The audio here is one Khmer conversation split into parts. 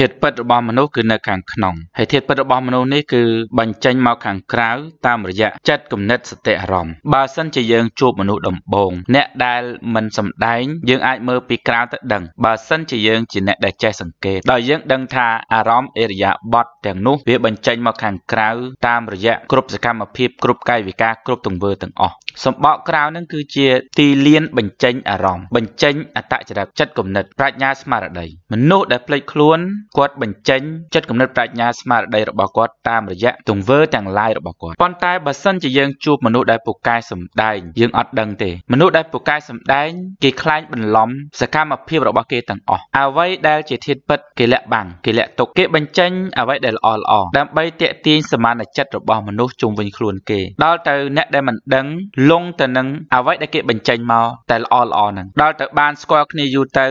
ធាតុពិតរបស់មនុស្សគឺនៅខាងក្នុងហើយធាតុពិតរបស់មនុស្សនេះគឺបញ្ចេញមកខាងក្រៅតាមរយៈចិត្តគំនិតសតិអារម្មណ៍បើសិនជាយើងជួបមនុស្សដំបងអ្នកដែលមិនសម្ដែងយើងអាចមើលពីក្រៅទៅដឹងបើសិនជាយើងជាអ្នកដែលចេះសង្កេតដោយយើងដឹងថាអារម្មណ៍អេរយាបតទាំងនោះវាបញ្ចេញមកខាងក្រៅតាមរយៈគ្រប់សកម្មភាពគ្រប់កាយវិការគ្រប់ទង្វើទាំងអស់សម្បកក្រៅនឹងគឺជាទីលានបញ្ចេញអារម្មណ៍បញ្ចេញអតចរិតចិត្តគំនិតប្រាជ្ញាស្មារតីមនុស្សដែលភ្លេចខ្លួនគាត់បញ្ចេញចិត្តគំនិតប្រាជ្ញាស្មារតីរបស់គាត់តាមរយៈទង្វើទាំងឡាយរបស់គាត់ប៉ុន្តែបើសិនជាយើងជួបមនុស្សដែលពូកែសម្ដែងយើងអត់ដឹងទេ មនុស្សដែលពូកែសម្ដែងគេខ្លាញ់បន្លំសកម្មភាពរបស់គេទាំងអស់អ្វីដែលជាធាតុពិតគេលាក់បាំងគេលាក់ទុកគេបញ្ចេញអ្វីដែលល្អល្អដើម្បីទាក់ទាញសមានចិត្តរបស់មនុស្សជុំវិញខ្លួនគេដល់ទៅអ្នកដែលមិនដឹង លងទៅនឹងអ្វីដែលគេបញ្ចេញមកតែល្អល្អហ្នឹងដល់ទៅបានស្គាល់គ្នាយូរទៅ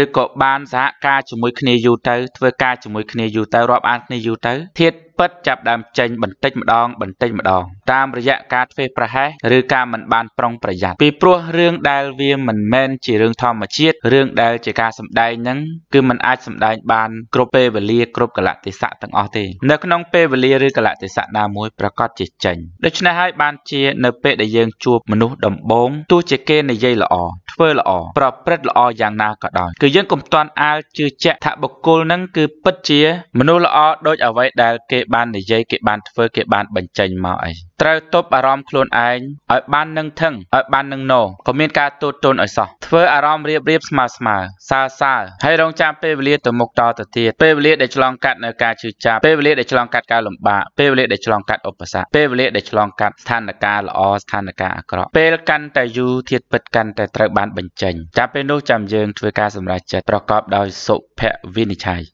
ឬក៏បានសហការជាមួយគ្នាយូរទៅធ្វើការជាមួយគ្នាយូរទៅរាប់អានគ្នាយូរទៅធាតពិតចាប់ដើមចេញបន្តិចម្ដង បន្តិចម្ដងតាមរយៈការធ្វើប្រហែសឬការមិនបានប្រុងប្រយ័ត្នពីព្រោះរឿងដែលវាមិនមែនជារឿងធម្មជាតិរឿងដែលជាការសម្ដែងហ្នឹងគឺมันអាចសម្ដែងបានគ្រប់ពេលវេលាគ្រប់កលៈទេសៈទាំងអស់ទេនៅក្នុងពេលវេលាឬកលៈទេសៈណាមួយប្រកបជាចេញដូច្នេះហើយបានជានៅពេលដែលយើងជួបមនុស្សដំបូងទោះជាគេនិយាយល្អធ្វើល្អប្រព្រឹត្តល្អយ៉ាងណាក៏ដោយគឺយើងកុំទាន់អាលជឿជាក់ថាបុគ្គលនឹងគឺពិតជាមនុស្សល្អដូចអ្វីដែលគេបាននិយាយគេបានធ្វើគេបានបញ្ចេញមកអីត្រូវទប់អារម្មណ៍ខ្លួនឯងឲ្យបាននឹងថឹងឲ្យបាននឹងណោក៏មានការទូទន់ឲ្យសោះធ្វើអារម្មណ៍រៀបរៀបស្មើស្មើសើសើហើយរងចាំពេលវេលាទៅមុខតទៅទៀតពេលវេលាដែលឆ្លងកាត់នៅការជឿចាប់ពេលវេលាដែលឆ្លងកាត់ការលំបាកពេលវេលាដែលឆ្លងកាត់ឧបសគ្គពេលវេលាដែលឆ្លងកាត់ស្ថានភាពល្អស្ថានភាពអាក្រក់ពេលកាន់តែយូរធៀបពិតកាន់តែត្រូវបានបានបញ្ចេញចាប់ពេលនោះចាំយើងធ្វើការសម្រេចចិត្តប្រកបដោយសុភវិនិច្ឆ័យ។